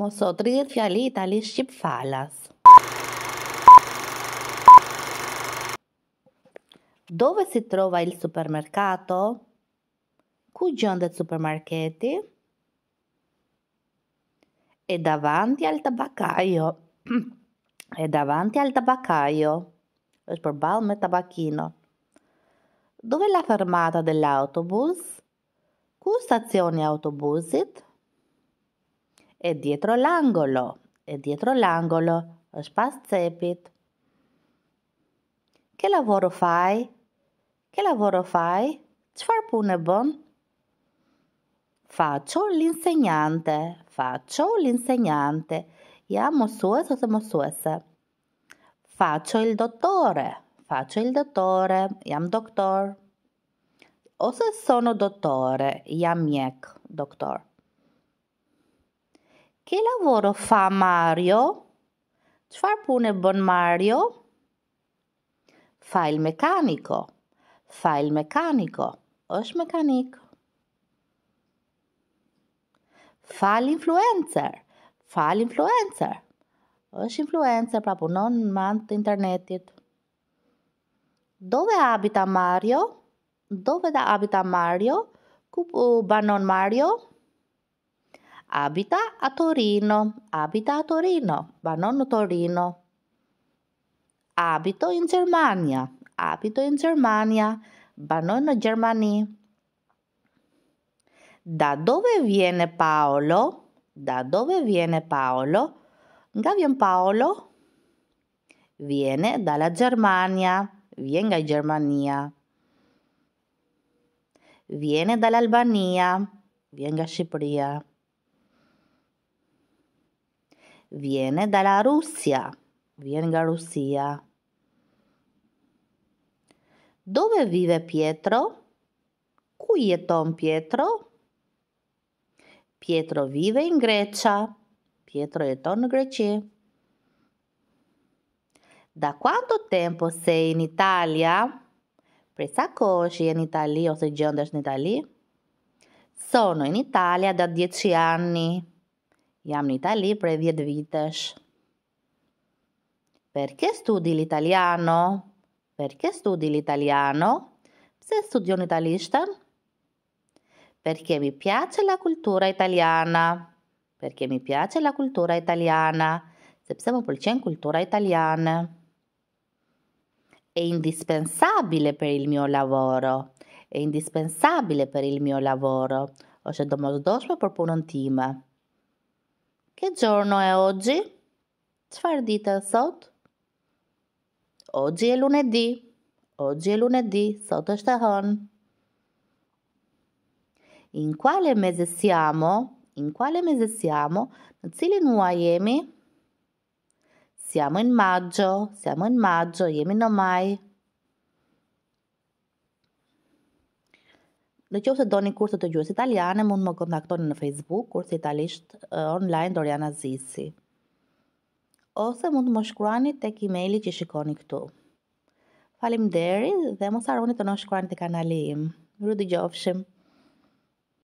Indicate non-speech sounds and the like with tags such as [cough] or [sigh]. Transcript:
Mos o të rritë fjali itali shqip falas. Dove si trova il supermerkato? Ku gjëndet supermarketi? E davanti al tabakajo. [clears throat] E davanti al tabakajo. është për balë me tabakino. Dove la fermata dell'autobus? Ku stacioni autobusit? e dietro l'angolo, e dietro l'angolo, është pas cepit. Che lavoro fai? Che lavoro fai? Çfarë punë bën? Faccio l'insegnante, faccio l'insegnante. Ja mësues ose mësuese. Faccio il dottore, faccio il dottore, jam doktor. Ose sono dottore, jam mjek, doktor. Che lavoro fa Mario? Qfar pune bën Mario? Fa il mekaniko. Fa il mekaniko. Ës mekanik. Fa l'influencer. Fa l'influencer. Ës influencer, pra punon në mantë të internetit. Dove abita Mario? Dove da abita Mario? Ku banon Mario? Mario? abita a Torino, abita a Torino, ma non a Torino. Abito in Germania, abito in Germania, ma non a Germania. Da dove viene Paolo? Da dove viene Paolo? Gavian Paolo viene dalla Germania, venga in Germania. Viene dall'Albania, venga a Cipria viene dalla Russia. Vienga Russia. Dove vive Pietro? Cui è Tom Pietro? Pietro vive in Grecia. Pietro è Tom Greci. Da quanto tempo sei in Italia? Presacoci in Italia o sei già in Italia? Sono in Italia da dieci anni. Jam në Itali prej 10 vitesh. Perché studi l'italiano? Perché studi l'italiano? Pse studion italishten? Perché mi piace la cultura italiana. Perché mi piace la cultura italiana. Sepse më pëlqen kultura italiane. È indispensabile per il mio lavoro. È indispensabile per il mio lavoro. Është domosdoshme për punën time. Che giorno è oggi? Qfar dite sot? Oggi è lunedì. Oggi è lunedì, sot është hën. In quale mese siamo? In quale mese siamo? Në cilin mua jemi? Siamo in maggio, siamo in maggio, jemi në majë. Në qovë se do një kurse të gjuhës italiane, mund më kontaktoni në Facebook, kurse italisht online Doriana Zisi. Ose mund më shkruani tek e-maili që shikoni këtu. Falim deri dhe mos arroni të në shkruani të kanali im. Rudi gjofshim.